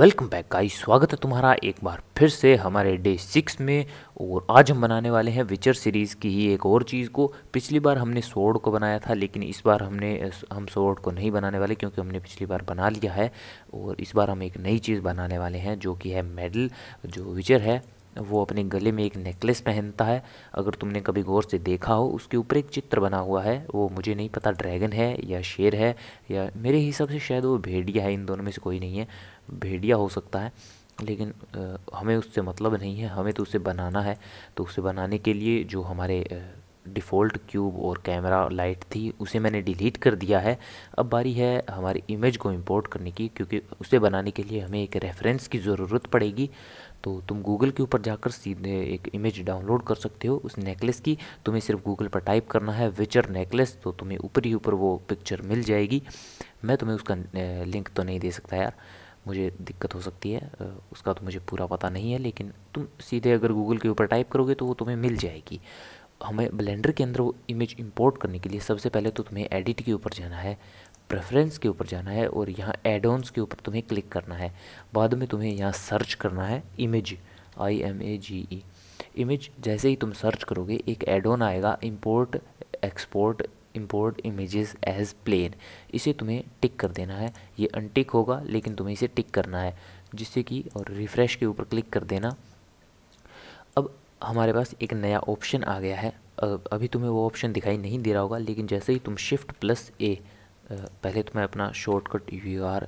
welcome back guys स्वागत है तुम्हारा एक बार फिर से हमारे डे सिक्स में और आज हम बनाने वाले हैं विचर सीरीज़ की ही एक और चीज़ को पिछली बार हमने सोड को बनाया था लेकिन इस बार हमने हम सोड को नहीं बनाने वाले क्योंकि हमने पिछली बार बना लिया है और इस बार हम एक नई चीज़ बनाने वाले हैं जो कि है मेडल जो विचर है वो अपने गले में एक नेकलेस पहनता है अगर तुमने कभी गौर से देखा हो उसके ऊपर एक चित्र बना हुआ है वो मुझे नहीं पता ड्रैगन है या शेर है या मेरे हिसाब से शायद वो भेड़िया है इन दोनों में से कोई नहीं है भेड़िया हो सकता है लेकिन हमें उससे मतलब नहीं है हमें तो उसे बनाना है तो उसे बनाने के लिए जो हमारे डिफ़ॉल्ट क्यूब और कैमरा लाइट थी उसे मैंने डिलीट कर दिया है अब बारी है हमारी इमेज को इंपोर्ट करने की क्योंकि उसे बनाने के लिए हमें एक रेफरेंस की ज़रूरत पड़ेगी तो तुम गूगल के ऊपर जाकर सीधे एक इमेज डाउनलोड कर सकते हो उस नेकलेस की तुम्हें सिर्फ गूगल पर टाइप करना है विचर नेकलेस तो तुम्हें ऊपर ही ऊपर वो पिक्चर मिल जाएगी मैं तुम्हें उसका लिंक तो नहीं दे सकता यार मुझे दिक्कत हो सकती है उसका तो मुझे पूरा पता नहीं है लेकिन तुम सीधे अगर गूगल के ऊपर टाइप करोगे तो वो तुम्हें मिल जाएगी हमें ब्लेंडर के अंदर वो इमेज इंपोर्ट करने के लिए सबसे पहले तो तुम्हें एडिट के ऊपर जाना है प्रेफरेंस के ऊपर जाना है और यहाँ एड के ऊपर तुम्हें क्लिक करना है बाद में तुम्हें यहाँ सर्च करना है image I M A G E image जैसे ही तुम सर्च करोगे एक एड ऑन आएगा import export import images as plane इसे तुम्हें टिक कर देना है ये अनटिक होगा लेकिन तुम्हें इसे टिक करना है जिससे कि और रिफ़्रेश के ऊपर क्लिक कर देना अब हमारे पास एक नया ऑप्शन आ गया है अभी तुम्हें वो ऑप्शन दिखाई नहीं दे रहा होगा लेकिन जैसे ही तुम शिफ्ट प्लस ए पहले तो मैं अपना शॉर्टकट यू आर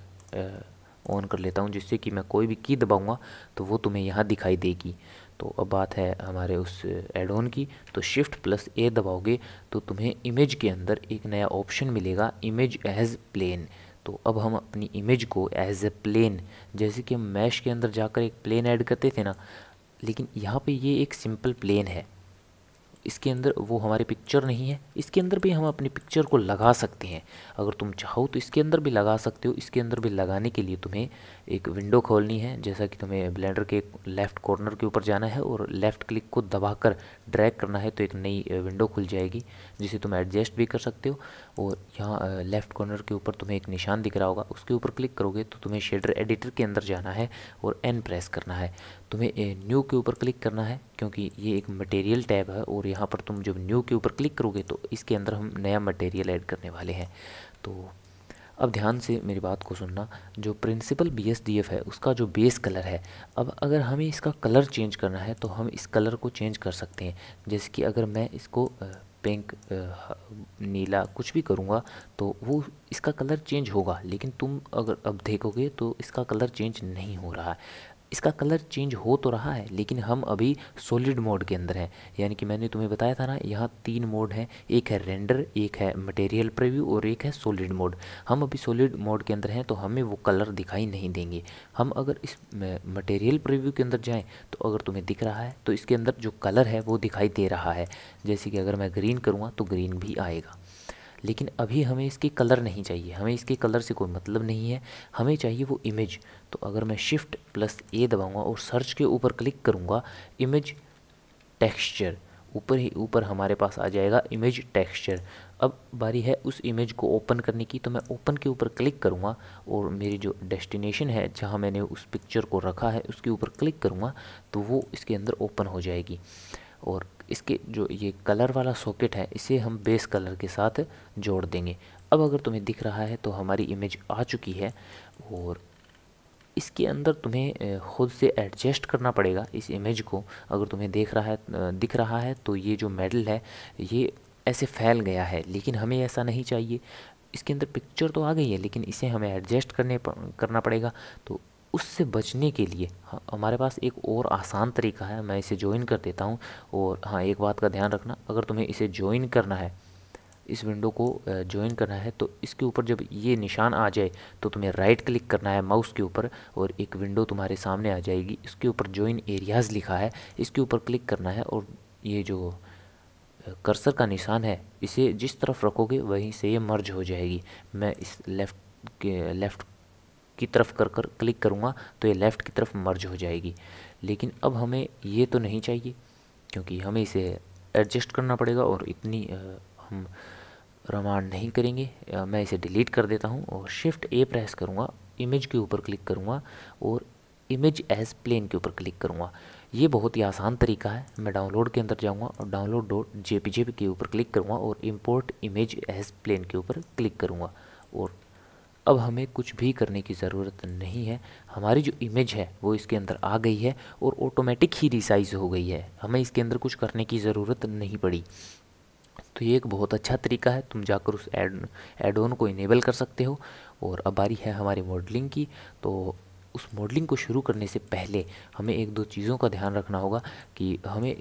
ऑन कर लेता हूँ जिससे कि मैं कोई भी की दबाऊँगा तो वो तुम्हें यहाँ दिखाई देगी तो अब बात है हमारे उस एड ऑन की तो शिफ्ट प्लस ए दबाओगे तो तुम्हें इमेज के अंदर एक नया ऑप्शन मिलेगा इमेज एज प्लेन तो अब हम अपनी इमेज को एज ए प्लेन जैसे कि हम मैश के अंदर जाकर एक प्लेन ऐड करते थे ना लेकिन यहाँ पे ये एक सिंपल प्लेन है इसके अंदर वो हमारी पिक्चर नहीं है इसके अंदर भी हम अपनी पिक्चर को लगा सकते हैं अगर तुम चाहो तो इसके अंदर भी लगा सकते हो इसके अंदर भी लगाने के लिए तुम्हें एक विंडो खोलनी है जैसा कि तुम्हें ब्लेंडर के लेफ़्ट कॉर्नर के ऊपर जाना है और लेफ़्ट क्लिक को दबाकर ड्रैग करना है तो एक नई विंडो खुल जाएगी जिसे तुम एडजस्ट भी कर सकते हो और यहाँ लेफ़्ट कॉर्नर के ऊपर तुम्हें एक निशान दिख रहा होगा उसके ऊपर क्लिक करोगे तो तुम्हें शेडर एडिटर के अंदर जाना है और एन प्रेस करना है तुम्हें न्यू के ऊपर क्लिक करना है क्योंकि ये एक मटेरियल टैब है और यहाँ पर तुम जब न्यू के ऊपर क्लिक करोगे तो इसके अंदर हम नया मटेरियल ऐड करने वाले हैं तो अब ध्यान से मेरी बात को सुनना जो principal B S D F है उसका जो बेस कलर है अब अगर हमें इसका कलर चेंज करना है तो हम इस कलर को चेंज कर सकते हैं जैसे कि अगर मैं इसको पिंक uh, नीला कुछ भी करूँगा तो वो इसका कलर चेंज होगा लेकिन तुम अगर अब देखोगे तो इसका कलर चेंज नहीं हो रहा है इसका कलर चेंज हो तो रहा है लेकिन हम अभी सॉलिड मोड के अंदर हैं यानी कि मैंने तुम्हें बताया था ना यहाँ तीन मोड हैं एक है रेंडर एक है मटेरियल प्रव्यू और एक है सॉलिड मोड हम अभी सॉलिड मोड के अंदर हैं तो हमें वो कलर दिखाई नहीं देंगे हम अगर इस मटेरियल प्रव्यू के अंदर जाएँ तो अगर तुम्हें दिख रहा है तो इसके अंदर जो कलर है वो दिखाई दे रहा है जैसे कि अगर मैं ग्रीन करूँगा तो ग्रीन भी आएगा लेकिन अभी हमें इसके कलर नहीं चाहिए हमें इसके कलर से कोई मतलब नहीं है हमें चाहिए वो इमेज तो अगर मैं शिफ्ट प्लस ए दबाऊँगा और सर्च के ऊपर क्लिक करूँगा इमेज टेक्स्चर ऊपर ही ऊपर हमारे पास आ जाएगा इमेज टेक्सचर अब बारी है उस इमेज को ओपन करने की तो मैं ओपन के ऊपर क्लिक करूँगा और मेरी जो डेस्टिनेशन है जहाँ मैंने उस पिक्चर को रखा है उसके ऊपर क्लिक करूँगा तो वो इसके अंदर ओपन हो जाएगी और इसके जो ये कलर वाला सॉकेट है इसे हम बेस कलर के साथ जोड़ देंगे अब अगर तुम्हें दिख रहा है तो हमारी इमेज आ चुकी है और इसके अंदर तुम्हें खुद से एडजस्ट करना पड़ेगा इस इमेज को अगर तुम्हें देख रहा है दिख रहा है तो ये जो मेडल है ये ऐसे फैल गया है लेकिन हमें ऐसा नहीं चाहिए इसके अंदर पिक्चर तो आ गई है लेकिन इसे हमें एडजस्ट करने करना पड़ेगा तो उससे बचने के लिए हाँ, हमारे पास एक और आसान तरीका है मैं इसे ज्वाइन कर देता हूँ और हाँ एक बात का ध्यान रखना अगर तुम्हें इसे ज्वाइन करना है इस विंडो को ज्वाइन करना है तो इसके ऊपर जब ये निशान आ जाए तो तुम्हें राइट क्लिक करना है माउस के ऊपर और एक विंडो तुम्हारे सामने आ जाएगी इसके ऊपर ज्वाइन एरियाज़ लिखा है इसके ऊपर क्लिक करना है और ये जो कर्सर का निशान है इसे जिस तरफ रखोगे वहीं से ये मर्ज हो जाएगी मैं इस लेफ़्ट के लेफ़्ट की तरफ कर कर क्लिक करूँगा तो ये लेफ़्ट की तरफ मर्ज हो जाएगी लेकिन अब हमें ये तो नहीं चाहिए क्योंकि हमें इसे एडजस्ट करना पड़ेगा और इतनी आ, हम रमान नहीं करेंगे आ, मैं इसे डिलीट कर देता हूँ और शिफ्ट ए प्रेस करूँगा इमेज के ऊपर क्लिक करूँगा और इमेज एज प्लेन के ऊपर क्लिक करूँगा ये बहुत ही आसान तरीका है मैं डाउनलोड के अंदर जाऊँगा और डाउनलोड डॉट जे के ऊपर क्लिक करूँगा और इम्पोर्ट इमेज एज प्लेन के ऊपर क्लिक करूँगा और अब हमें कुछ भी करने की ज़रूरत नहीं है हमारी जो इमेज है वो इसके अंदर आ गई है और ऑटोमेटिक ही रिसाइज़ हो गई है हमें इसके अंदर कुछ करने की ज़रूरत नहीं पड़ी तो ये एक बहुत अच्छा तरीका है तुम जाकर उस एड एड ऑन को इनेबल कर सकते हो और अब बारी है हमारी मॉडलिंग की तो उस मॉडलिंग को शुरू करने से पहले हमें एक दो चीज़ों का ध्यान रखना होगा कि हमें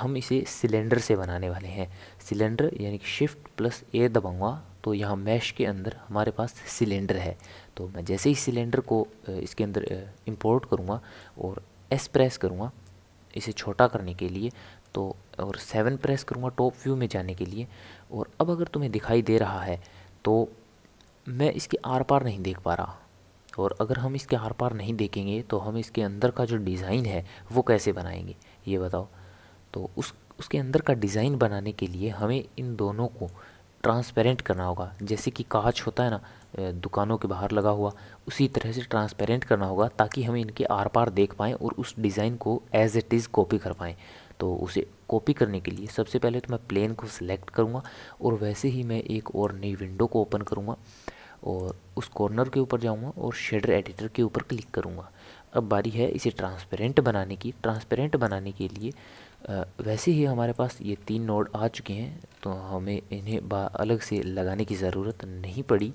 हम इसे सिलेंडर से बनाने वाले हैं सिलेंडर यानी कि शिफ्ट प्लस ए दबाऊँगा तो यहाँ मैश के अंदर हमारे पास सिलेंडर है तो मैं जैसे ही सिलेंडर को इसके अंदर इंपोर्ट करूँगा और एस प्रेस करूँगा इसे छोटा करने के लिए तो और सेवन प्रेस करूँगा टॉप व्यू में जाने के लिए और अब अगर तुम्हें दिखाई दे रहा है तो मैं इसके आर पार नहीं देख पा रहा और अगर हम इसके आर पार नहीं देखेंगे तो हम इसके अंदर का जो डिज़ाइन है वो कैसे बनाएंगे ये बताओ तो उस उसके अंदर का डिज़ाइन बनाने के लिए हमें इन दोनों को ट्रांसपेरेंट करना होगा जैसे कि कांच होता है ना दुकानों के बाहर लगा हुआ उसी तरह से ट्रांसपेरेंट करना होगा ताकि हम इनके आर पार देख पाएँ और उस डिज़ाइन को एज़ इट इज़ कॉपी कर पाएँ तो उसे कॉपी करने के लिए सबसे पहले तो मैं प्लेन को सिलेक्ट करूँगा और वैसे ही मैं एक और नई विंडो को ओपन करूँगा और उस कॉर्नर के ऊपर जाऊँगा और शेडर एडिटर के ऊपर क्लिक करूँगा अब बारी है इसे ट्रांसपेरेंट बनाने की ट्रांसपेरेंट बनाने के लिए वैसे ही हमारे पास ये तीन नोड आ चुके हैं तो हमें इन्हें अलग से लगाने की ज़रूरत नहीं पड़ी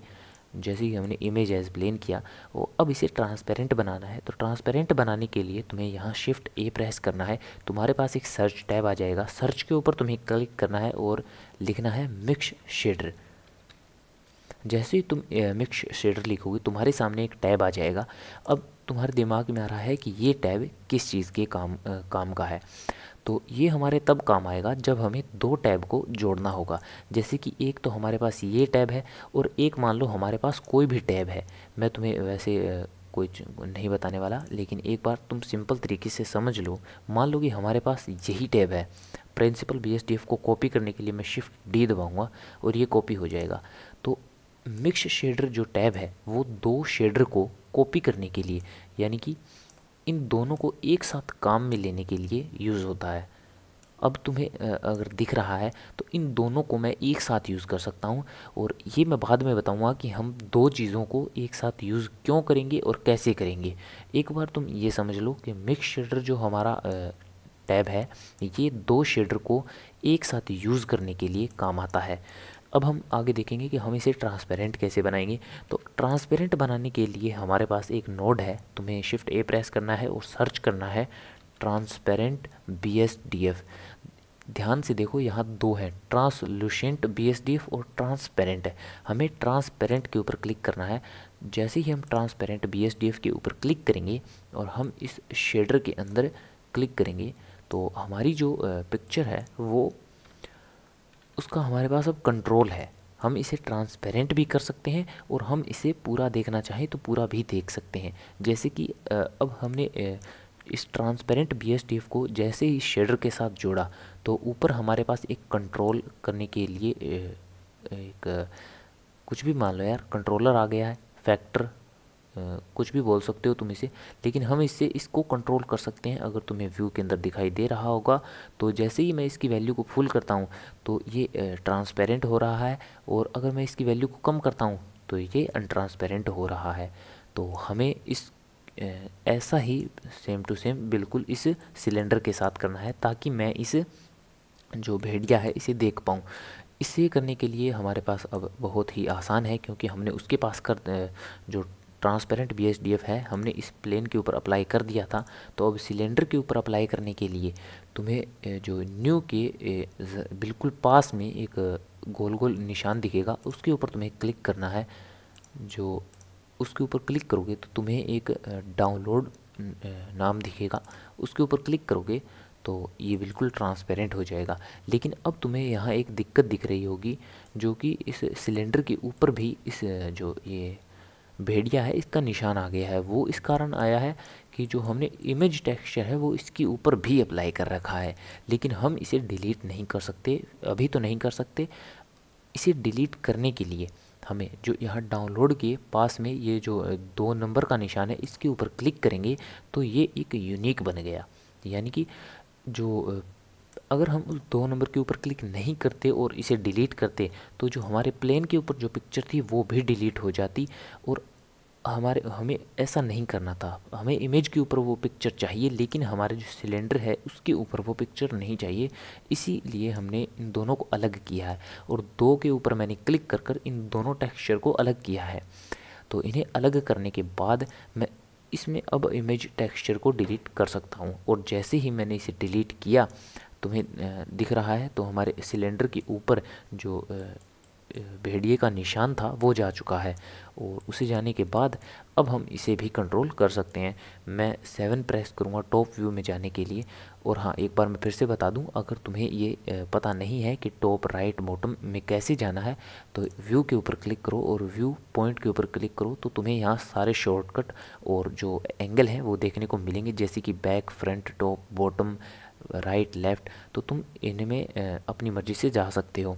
जैसे ही हमने इमेज एज प्लेन किया वो अब इसे ट्रांसपेरेंट बनाना है तो ट्रांसपेरेंट बनाने के लिए तुम्हें यहाँ शिफ्ट ए प्रेस करना है तुम्हारे पास एक सर्च टैब आ जाएगा सर्च के ऊपर तुम्हें क्लिक करना है और लिखना है मिक्स शेडर जैसे ही तुम मिक्स शेडर लिखोगे तुम्हारे सामने एक टैब आ जाएगा अब तुम्हारे दिमाग में आ रहा है कि ये टैब किस चीज़ के काम आ, काम का है तो ये हमारे तब काम आएगा जब हमें दो टैब को जोड़ना होगा जैसे कि एक तो हमारे पास ये टैब है और एक मान लो हमारे पास कोई भी टैब है मैं तुम्हें वैसे कोई नहीं बताने वाला लेकिन एक बार तुम सिंपल तरीके से समझ लो मान लो कि हमारे पास यही टैब है प्रिंसिपल बी को कॉपी करने के लिए मैं शिफ्ट डी दबाऊँगा और ये कॉपी हो जाएगा तो मिक्स शेडर जो टैब है वो दो शेडर को कॉपी करने के लिए यानी कि इन दोनों को एक साथ काम में लेने के लिए यूज़ होता है अब तुम्हें अगर दिख रहा है तो इन दोनों को मैं एक साथ यूज़ कर सकता हूँ और ये मैं बाद में बताऊँगा कि हम दो चीज़ों को एक साथ यूज़ क्यों करेंगे और कैसे करेंगे एक बार तुम ये समझ लो कि मिक्स शेडर जो हमारा टैब है ये दो शेडर को एक साथ यूज़ करने के लिए काम आता है अब हम आगे देखेंगे कि हम इसे ट्रांसपेरेंट कैसे बनाएंगे तो ट्रांसपेरेंट बनाने के लिए हमारे पास एक नोड है तुम्हें शिफ्ट ए प्रेस करना है और सर्च करना है transparent B S D F ध्यान से देखो यहाँ दो हैं translucent B S D F और ट्रांसपेरेंट है हमें ट्रांसपेरेंट के ऊपर क्लिक करना है जैसे ही हम transparent B S D F के ऊपर क्लिक करेंगे और हम इस शेडर के अंदर क्लिक करेंगे तो हमारी जो पिक्चर है वो उसका हमारे पास अब कंट्रोल है हम इसे ट्रांसपेरेंट भी कर सकते हैं और हम इसे पूरा देखना चाहें तो पूरा भी देख सकते हैं जैसे कि अब हमने इस ट्रांसपेरेंट बी को जैसे ही शेडर के साथ जोड़ा तो ऊपर हमारे पास एक कंट्रोल करने के लिए एक कुछ भी मान लो यार कंट्रोलर आ गया है फैक्टर कुछ भी बोल सकते हो तुम इसे लेकिन हम इससे इसको कंट्रोल कर सकते हैं अगर तुम्हें व्यू के अंदर दिखाई दे रहा होगा तो जैसे ही मैं इसकी वैल्यू को फुल करता हूँ तो ये ट्रांसपेरेंट हो रहा है और अगर मैं इसकी वैल्यू को कम करता हूँ तो ये अनट्रांसपेरेंट हो रहा है तो हमें इस ऐसा ही सेम टू सेम बिल्कुल इस सिलेंडर के साथ करना है ताकि मैं इस जो भेड़िया है इसे देख पाऊँ इसे करने के लिए हमारे पास अब बहुत ही आसान है क्योंकि हमने उसके पास कर जो ट्रांसपेरेंट बी है हमने इस प्लेन के ऊपर अप्लाई कर दिया था तो अब सिलेंडर के ऊपर अप्लाई करने के लिए तुम्हें जो न्यू के बिल्कुल पास में एक गोल गोल निशान दिखेगा उसके ऊपर तुम्हें क्लिक करना है जो उसके ऊपर क्लिक करोगे तो तुम्हें एक डाउनलोड नाम दिखेगा उसके ऊपर क्लिक करोगे तो ये बिल्कुल ट्रांसपेरेंट हो जाएगा लेकिन अब तुम्हें यहाँ एक दिक्कत दिख रही होगी जो कि इस सिलेंडर के ऊपर भी इस जो ये भेड़िया है इसका निशान आ गया है वो इस कारण आया है कि जो हमने इमेज टेक्सचर है वो इसके ऊपर भी अप्लाई कर रखा है लेकिन हम इसे डिलीट नहीं कर सकते अभी तो नहीं कर सकते इसे डिलीट करने के लिए हमें जो यहाँ डाउनलोड के पास में ये जो दो नंबर का निशान है इसके ऊपर क्लिक करेंगे तो ये एक यूनिक बन गया यानी कि जो अगर हम उस दो नंबर के ऊपर क्लिक नहीं करते और इसे डिलीट करते तो जो हमारे प्लेन के ऊपर जो पिक्चर थी वो भी डिलीट हो जाती और हमारे हमें ऐसा नहीं करना था हमें इमेज के ऊपर वो पिक्चर चाहिए लेकिन हमारे जो सिलेंडर है उसके ऊपर वो पिक्चर नहीं चाहिए इसीलिए हमने इन दोनों को अलग किया है और दो के ऊपर मैंने क्लिक कर कर इन दोनों टेक्सचर को अलग किया है तो इन्हें अलग करने के बाद मैं इसमें अब इमेज टेक्सचर को डिलीट कर सकता हूँ और जैसे ही मैंने इसे डिलीट किया तुम्हें दिख रहा है तो हमारे सिलेंडर के ऊपर जो भेड़िए का निशान था वो जा चुका है और उसे जाने के बाद अब हम इसे भी कंट्रोल कर सकते हैं मैं सेवन प्रेस करूँगा टॉप व्यू में जाने के लिए और हाँ एक बार मैं फिर से बता दूँ अगर तुम्हें ये पता नहीं है कि टॉप राइट बॉटम में कैसे जाना है तो व्यू के ऊपर क्लिक करो और व्यू पॉइंट के ऊपर क्लिक करो तो तुम्हें यहाँ सारे शॉर्टकट और जो एंगल हैं वो देखने को मिलेंगे जैसे कि back front top bottom right left तो तुम इनमें अपनी मर्ज़ी से जा सकते हो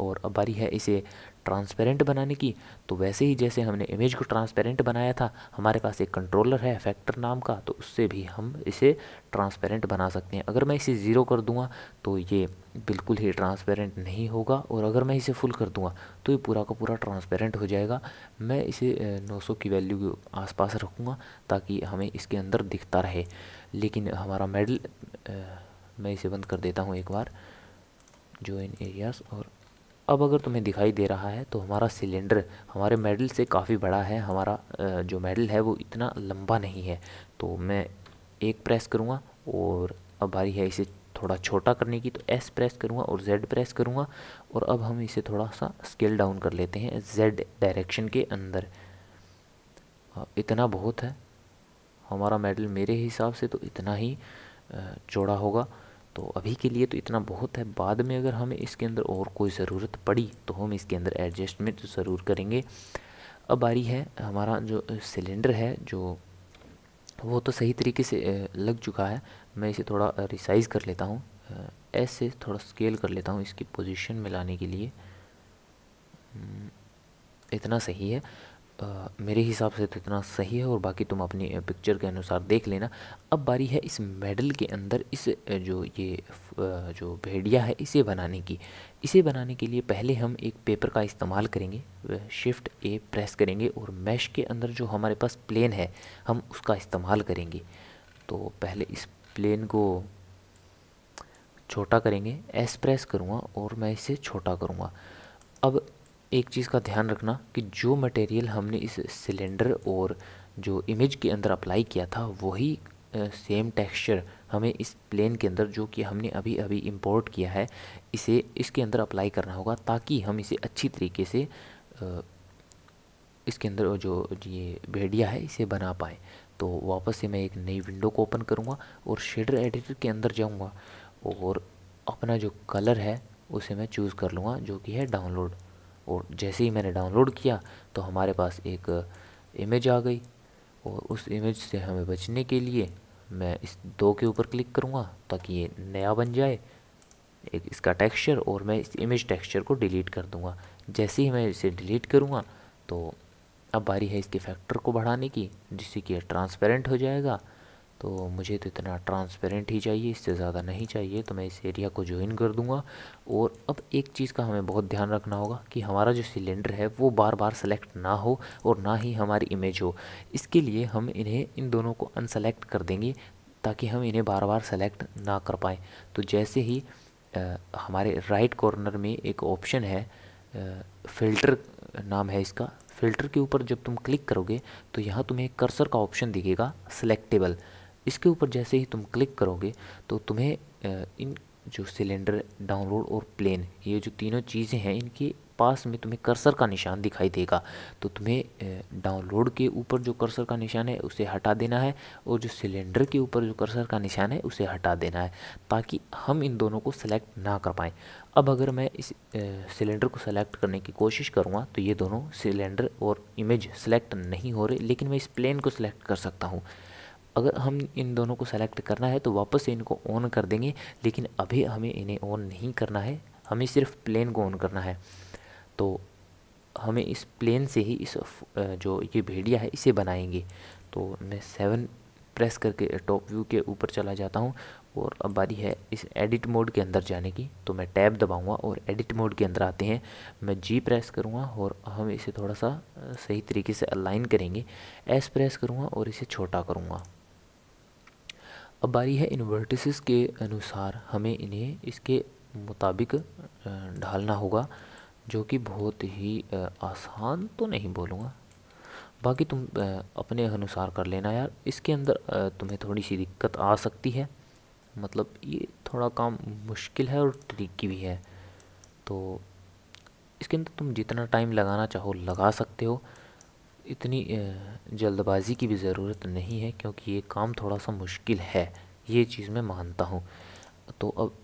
और अब बारी है इसे ट्रांसपेरेंट बनाने की तो वैसे ही जैसे हमने इमेज को ट्रांसपेरेंट बनाया था हमारे पास एक कंट्रोलर है फैक्टर नाम का तो उससे भी हम इसे ट्रांसपेरेंट बना सकते हैं अगर मैं इसे ज़ीरो कर दूंगा तो ये बिल्कुल ही ट्रांसपेरेंट नहीं होगा और अगर मैं इसे फुल कर दूंगा तो ये पूरा का पूरा ट्रांसपेरेंट हो जाएगा मैं इसे नौ की वैल्यू के आसपास रखूँगा ताकि हमें इसके अंदर दिखता रहे लेकिन हमारा मेडल मैं इसे बंद कर देता हूँ एक बार जो इन एरियाज और अब अगर तुम्हें दिखाई दे रहा है तो हमारा सिलेंडर हमारे मेडल से काफ़ी बड़ा है हमारा जो मेडल है वो इतना लंबा नहीं है तो मैं एक प्रेस करूँगा और अब बारी है इसे थोड़ा छोटा करने की तो एस प्रेस करूँगा और जेड प्रेस करूँगा और अब हम इसे थोड़ा सा स्केल डाउन कर लेते हैं जेड डायरेक्शन के अंदर इतना बहुत है हमारा मेडल मेरे हिसाब से तो इतना ही चौड़ा होगा तो अभी के लिए तो इतना बहुत है बाद में अगर हमें इसके अंदर और कोई ज़रूरत पड़ी तो हम इसके अंदर एडजस्टमेंट तो ज़रूर करेंगे अब आ रही है हमारा जो सिलेंडर है जो वो तो सही तरीके से लग चुका है मैं इसे थोड़ा रिसाइज़ कर लेता हूँ ऐसे थोड़ा स्केल कर लेता हूँ इसकी पोजीशन में लाने के लिए हम्म, इतना सही है मेरे हिसाब से तो इतना सही है और बाकी तुम अपनी पिक्चर के अनुसार देख लेना अब बारी है इस मेडल के अंदर इस जो ये जो भेड़िया है इसे बनाने की इसे बनाने के लिए पहले हम एक पेपर का इस्तेमाल करेंगे शिफ्ट ए प्रेस करेंगे और मैश के अंदर जो हमारे पास प्लेन है हम उसका इस्तेमाल करेंगे तो पहले इस प्लेन को छोटा करेंगे एस प्रेस करूँगा और मैं इसे छोटा करूँगा अब एक चीज़ का ध्यान रखना कि जो मटेरियल हमने इस सिलेंडर और जो इमेज के अंदर अप्लाई किया था वही सेम टेक्सचर हमें इस प्लेन के अंदर जो कि हमने अभी अभी इंपोर्ट किया है इसे इसके अंदर अप्लाई करना होगा ताकि हम इसे अच्छी तरीके से इसके अंदर जो ये भेड़िया है इसे बना पाए तो वापस से मैं एक नई विंडो को ओपन करूँगा और शेडर एडिटर के अंदर जाऊँगा और अपना जो कलर है उसे मैं चूज़ कर लूँगा जो कि है डाउनलोड और जैसे ही मैंने डाउनलोड किया तो हमारे पास एक इमेज आ गई और उस इमेज से हमें बचने के लिए मैं इस दो के ऊपर क्लिक करूँगा ताकि ये नया बन जाए एक इसका टेक्सचर और मैं इस इमेज टेक्सचर को डिलीट कर दूँगा जैसे ही मैं इसे डिलीट करूँगा तो अब बारी है इसके फैक्टर को बढ़ाने की जिससे कि ट्रांसपेरेंट हो जाएगा तो मुझे तो इतना ट्रांसपेरेंट ही चाहिए इससे ज़्यादा नहीं चाहिए तो मैं इस एरिया को ज्वाइन कर दूंगा और अब एक चीज़ का हमें बहुत ध्यान रखना होगा कि हमारा जो सिलेंडर है वो बार बार सेलेक्ट ना हो और ना ही हमारी इमेज हो इसके लिए हम इन्हें इन दोनों को अनसेलेक्ट कर देंगे ताकि हम इन्हें बार बार सेलेक्ट ना कर पाएँ तो जैसे ही आ, हमारे राइट कॉर्नर में एक ऑप्शन है फ़िल्टर नाम है इसका फ़िल्टर के ऊपर जब तुम क्लिक करोगे तो यहाँ तुम्हें कर्सर का ऑप्शन दिखेगा सेलेक्टेबल इसके ऊपर जैसे ही तुम क्लिक करोगे तो तुम्हें इन जो सिलेंडर डाउनलोड और प्लेन ये जो तीनों चीज़ें हैं इनके पास में तुम्हें कर्सर का निशान दिखाई देगा तो तुम्हें डाउनलोड के ऊपर जो कर्सर का निशान है उसे हटा देना है और जो सिलेंडर के ऊपर जो कर्सर का निशान है उसे हटा देना है ताकि हम इन दोनों को सिलेक्ट ना कर पाएँ अब अगर मैं इस सिलेंडर को सिलेक्ट करने की कोशिश करूँगा तो ये दोनों सिलेंडर और इमेज सेलेक्ट नहीं हो रहे लेकिन मैं इस प्लेन को सिलेक्ट कर सकता हूँ अगर हम इन दोनों को सेलेक्ट करना है तो वापस से इनको ऑन कर देंगे लेकिन अभी हमें इन्हें ऑन नहीं करना है हमें सिर्फ प्लेन को ऑन करना है तो हमें इस प्लेन से ही इस जो ये भेड़िया है इसे बनाएंगे तो मैं सेवन प्रेस करके टॉप व्यू के ऊपर चला जाता हूँ और अब बारी है इस एडिट मोड के अंदर जाने की तो मैं टैब दबाऊंगा और एडिट मोड के अंदर आते हैं मैं जी प्रेस करूँगा और हम इसे थोड़ा सा सही तरीके से अलाइन करेंगे एस प्रेस करूँगा और इसे छोटा करूँगा अब बारी है इन वर्टिसेस के अनुसार हमें इन्हें इसके मुताबिक ढालना होगा जो कि बहुत ही आसान तो नहीं बोलूँगा बाकी तुम अपने अनुसार कर लेना यार इसके अंदर तुम्हें थोड़ी सी दिक्कत आ सकती है मतलब ये थोड़ा काम मुश्किल है और ट्रिकी भी है तो इसके अंदर तुम जितना टाइम लगाना चाहो लगा सकते हो इतनी जल्दबाज़ी की भी ज़रूरत नहीं है क्योंकि ये काम थोड़ा सा मुश्किल है ये चीज़ मैं मानता हूँ तो अब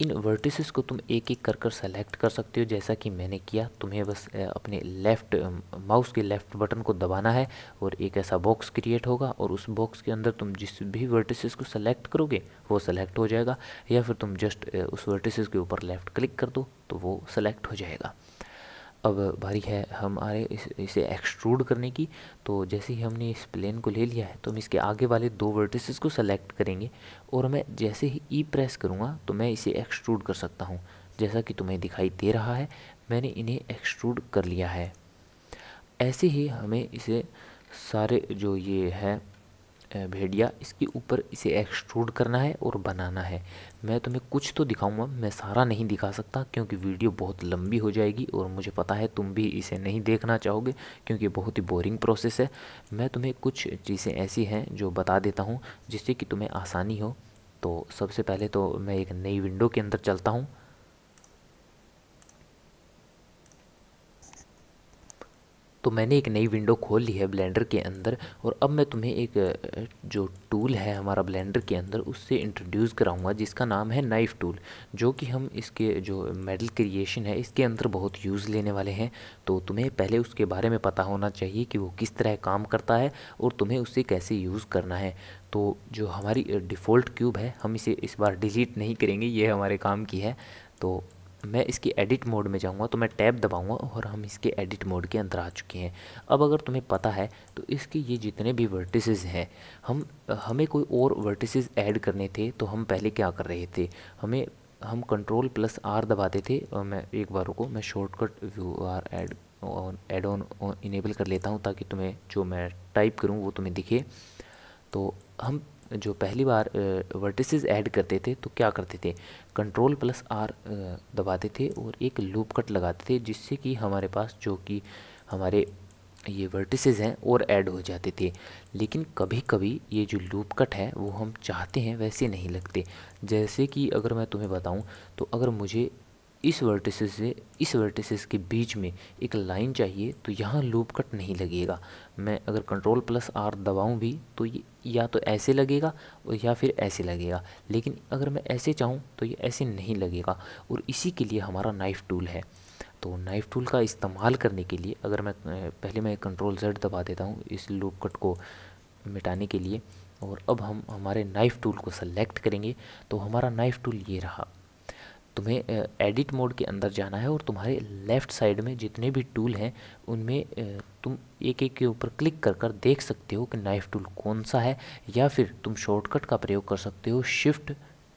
इन वर्टिसेस को तुम एक एक कर कर सेलेक्ट कर सकते हो जैसा कि मैंने किया तुम्हें बस अपने लेफ़्ट माउस के लेफ़्ट बटन को दबाना है और एक ऐसा बॉक्स क्रिएट होगा और उस बॉक्स के अंदर तुम जिस भी वर्टिसेस को सेलेक्ट करोगे वो सेलेक्ट हो जाएगा या फिर तुम जस्ट उस वर्टिसेस के ऊपर लेफ़्ट क्लिक कर दो तो वो सेलेक्ट हो जाएगा अब बारी है हमारे इस इसे एक्सट्रूड करने की तो जैसे ही हमने इस प्लेन को ले लिया है तो हम इसके आगे वाले दो वर्टिसेस को सेलेक्ट करेंगे और मैं जैसे ही ई e प्रेस करूँगा तो मैं इसे एक्सट्रूड कर सकता हूँ जैसा कि तुम्हें दिखाई दे रहा है मैंने इन्हें एक्सट्रूड कर लिया है ऐसे ही हमें इसे सारे जो ये है भेड़िया इसके ऊपर इसे एक्सट्रूड करना है और बनाना है मैं तुम्हें कुछ तो दिखाऊंगा मैं सारा नहीं दिखा सकता क्योंकि वीडियो बहुत लंबी हो जाएगी और मुझे पता है तुम भी इसे नहीं देखना चाहोगे क्योंकि बहुत ही बोरिंग प्रोसेस है मैं तुम्हें कुछ चीज़ें ऐसी हैं जो बता देता हूँ जिससे कि तुम्हें आसानी हो तो सबसे पहले तो मैं एक नई विंडो के अंदर चलता हूँ तो मैंने एक नई विंडो खोल ली है ब्लेंडर के अंदर और अब मैं तुम्हें एक जो टूल है हमारा ब्लेंडर के अंदर उससे इंट्रोड्यूस कराऊंगा जिसका नाम है नाइफ़ टूल जो कि हम इसके जो मेडल क्रिएशन है इसके अंदर बहुत यूज़ लेने वाले हैं तो तुम्हें पहले उसके बारे में पता होना चाहिए कि वो किस तरह काम करता है और तुम्हें उससे कैसे यूज़ करना है तो जो हमारी डिफ़ॉल्ट क्यूब है हम इसे इस बार डिलीट नहीं करेंगे ये हमारे काम की है तो मैं इसकी एडिट मोड में जाऊंगा तो मैं टैब दबाऊंगा और हम इसके एडिट मोड के अंदर आ चुके हैं अब अगर तुम्हें पता है तो इसके ये जितने भी वर्टिसेस हैं हम हमें कोई और वर्टिसेस ऐड करने थे तो हम पहले क्या कर रहे थे हमें हम कंट्रोल प्लस आर दबाते थे और मैं एक बार को मैं shortcut view R add on add on enable कर लेता हूँ ताकि तुम्हें जो मैं टाइप करूँ वो तुम्हें दिखे तो हम जो पहली बार वर्टिसेस ऐड करते थे तो क्या करते थे कंट्रोल प्लस आर दबाते थे और एक लूप कट लगाते थे जिससे कि हमारे पास जो कि हमारे ये वर्टिसेस हैं और ऐड हो जाते थे लेकिन कभी कभी ये जो लूप कट है वो हम चाहते हैं वैसे नहीं लगते जैसे कि अगर मैं तुम्हें बताऊं तो अगर मुझे इस वर्टिसेस से इस वर्टिसेस के बीच में एक लाइन चाहिए तो यहाँ लूप कट नहीं लगेगा मैं अगर कंट्रोल प्लस आर दबाऊँ भी तो ये या तो ऐसे लगेगा और या फिर ऐसे लगेगा लेकिन अगर मैं ऐसे चाहूँ तो ये ऐसे नहीं लगेगा और इसी के लिए हमारा नाइफ़ टूल है तो नाइफ़ टूल का इस्तेमाल करने के लिए अगर मैं पहले मैं कंट्रोल जेड दबा देता हूँ इस लूप कट को मिटाने के लिए और अब हम हमारे नाइफ़ टूल को सेलेक्ट करेंगे तो हमारा नाइफ़ टूल ये रहा तुम्हें एडिट मोड के अंदर जाना है और तुम्हारे लेफ़्ट साइड में जितने भी टूल हैं उनमें तुम एक एक के ऊपर क्लिक कर कर देख सकते हो कि नाइफ टूल कौन सा है या फिर तुम शॉर्टकट का प्रयोग कर सकते हो शिफ्ट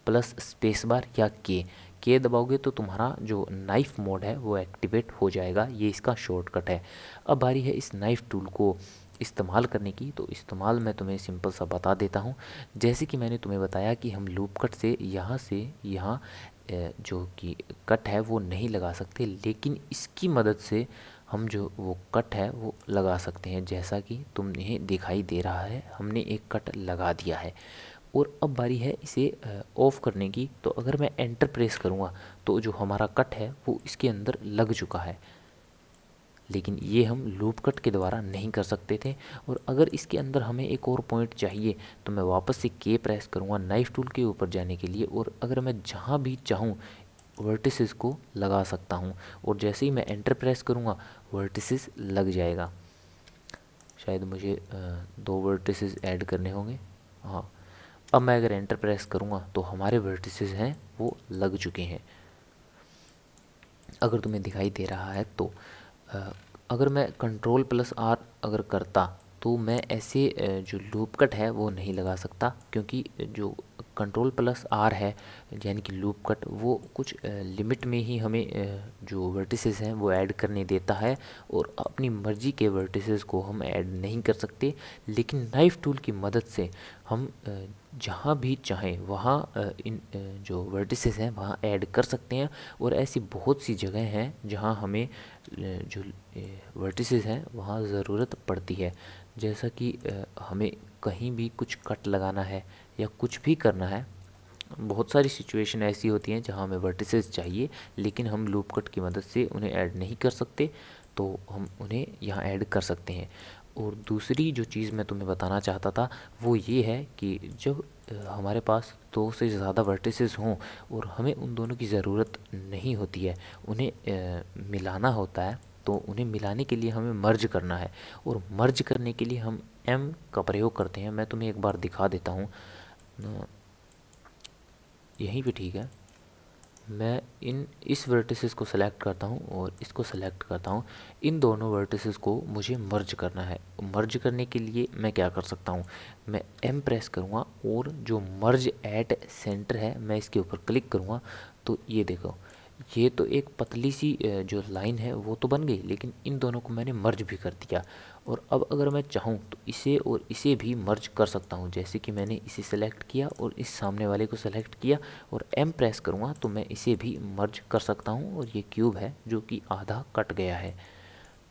प्लस स्पेस बार या के के दबाओगे तो तुम्हारा जो नाइफ मोड है वो एक्टिवेट हो जाएगा ये इसका शॉर्टकट है अब बारी है इस नाइफ टूल को इस्तेमाल करने की तो इस्तेमाल मैं तुम्हें सिंपल सा बता देता हूँ जैसे कि मैंने तुम्हें बताया कि हम लूप कट से यहाँ से यहाँ जो कि कट है वो नहीं लगा सकते लेकिन इसकी मदद से हम जो वो कट है वो लगा सकते हैं जैसा कि तुमने दिखाई दे रहा है हमने एक कट लगा दिया है और अब बारी है इसे ऑफ़ करने की तो अगर मैं एंटर प्रेस करूँगा तो जो हमारा कट है वो इसके अंदर लग चुका है लेकिन ये हम लूप कट के द्वारा नहीं कर सकते थे और अगर इसके अंदर हमें एक और पॉइंट चाहिए तो मैं वापस से के प्रेस करूँगा नाइफ टूल के ऊपर जाने के लिए और अगर मैं जहाँ भी चाहूँ वर्टिस को लगा सकता हूँ और जैसे ही मैं एंटर प्रेस करूँगा वर्टिस लग जाएगा शायद मुझे दो वर्टिस ऐड करने होंगे हाँ अब मैं अगर एंटर प्रेस करूँगा तो हमारे वर्टिसेस हैं वो लग चुके हैं अगर तुम्हें दिखाई दे रहा है तो अगर मैं कंट्रोल प्लस आर अगर करता तो मैं ऐसे जो लूप कट है वो नहीं लगा सकता क्योंकि जो कंट्रोल प्लस आर है यानी कि लूप कट वो कुछ लिमिट में ही हमें जो वर्टिसेस हैं वो ऐड करने देता है और अपनी मर्जी के वर्टिसेस को हम ऐड नहीं कर सकते लेकिन नाइफ टूल की मदद से हम जहाँ भी चाहें वहाँ इन जो वर्टिसेस हैं वहाँ ऐड कर सकते हैं और ऐसी बहुत सी जगह हैं जहाँ हमें जो वर्टिसेस हैं वहाँ ज़रूरत पड़ती है जैसा कि हमें कहीं भी कुछ कट लगाना है या कुछ भी करना है बहुत सारी सिचुएशन ऐसी होती हैं जहां हमें वर्टिसेस चाहिए लेकिन हम लूप कट की मदद से उन्हें ऐड नहीं कर सकते तो हम उन्हें यहाँ ऐड कर सकते हैं और दूसरी जो चीज़ मैं तुम्हें बताना चाहता था वो ये है कि जब हमारे पास दो से ज़्यादा वर्टिसेस हों और हमें उन दोनों की ज़रूरत नहीं होती है उन्हें मिलाना होता है तो उन्हें मिलाने के लिए हमें मर्ज करना है और मर्ज करने के लिए हम एम का प्रयोग करते हैं मैं तुम्हें एक बार दिखा देता हूँ ना यहीं पे ठीक है मैं इन इस वर्टिसेस को सिलेक्ट करता हूँ और इसको सेलेक्ट करता हूँ इन दोनों वर्टिसेस को मुझे मर्ज करना है मर्ज करने के लिए मैं क्या कर सकता हूँ मैं एम प्रेस करूँगा और जो मर्ज एट सेंटर है मैं इसके ऊपर क्लिक करूँगा तो ये देखो ये तो एक पतली सी जो लाइन है वो तो बन गई लेकिन इन दोनों को मैंने मर्ज भी कर दिया और अब अगर मैं चाहूँ तो इसे और इसे भी मर्ज कर सकता हूँ जैसे कि मैंने इसे सेलेक्ट किया और इस सामने वाले को सेलेक्ट किया और एम प्रेस करूँगा तो मैं इसे भी मर्ज कर सकता हूँ और ये क्यूब है जो कि आधा कट गया है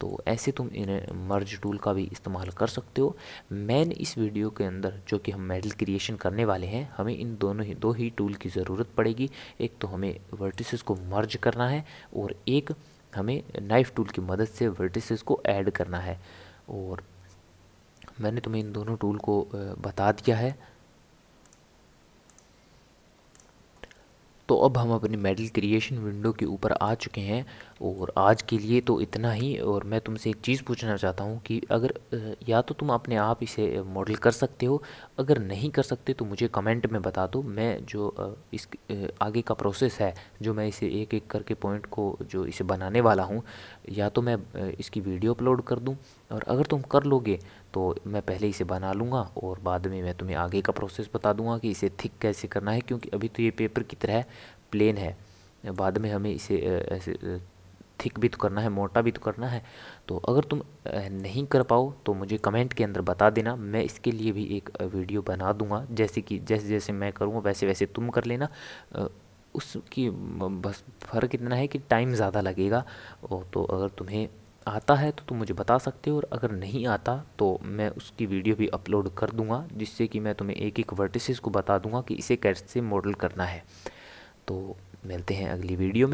तो ऐसे तुम इन मर्ज टूल का भी इस्तेमाल कर सकते हो मैन इस वीडियो के अंदर जो कि हम मेडल क्रिएशन करने वाले हैं हमें इन दोनों ही दो ही टूल की ज़रूरत पड़ेगी एक तो हमें वर्टिसेस को मर्ज करना है और एक हमें नाइफ टूल की मदद से वर्टिसेस को ऐड करना है और मैंने तुम्हें इन दोनों टूल को बता दिया है तो अब हम अपनी मेडल क्रिएशन विंडो के ऊपर आ चुके हैं और आज के लिए तो इतना ही और मैं तुमसे एक चीज़ पूछना चाहता हूँ कि अगर या तो तुम अपने आप इसे मॉडल कर सकते हो अगर नहीं कर सकते तो मुझे कमेंट में बता दो मैं जो इस आगे का प्रोसेस है जो मैं इसे एक एक करके पॉइंट को जो इसे बनाने वाला हूँ या तो मैं इसकी वीडियो अपलोड कर दूँ और अगर तुम कर लोगे तो मैं पहले इसे बना लूँगा और बाद में मैं तुम्हें आगे का प्रोसेस बता दूँगा कि इसे थिक कैसे करना है क्योंकि अभी तो ये पेपर की तरह प्लेन है बाद में हमें इसे ऐसे थिक भी तो करना है मोटा भी तो करना है तो अगर तुम नहीं कर पाओ तो मुझे कमेंट के अंदर बता देना मैं इसके लिए भी एक वीडियो बना दूंगा जैसे कि जैसे जैसे मैं करूँगा वैसे वैसे तुम कर लेना उसकी बस फ़र्क इतना है कि टाइम ज़्यादा लगेगा और तो अगर तुम्हें आता है तो तुम मुझे बता सकते हो और अगर नहीं आता तो मैं उसकी वीडियो भी अपलोड कर दूंगा जिससे कि मैं तुम्हें एक एक वर्टिसेस को बता दूंगा कि इसे कैसे मॉडल करना है तो मिलते हैं अगली वीडियो में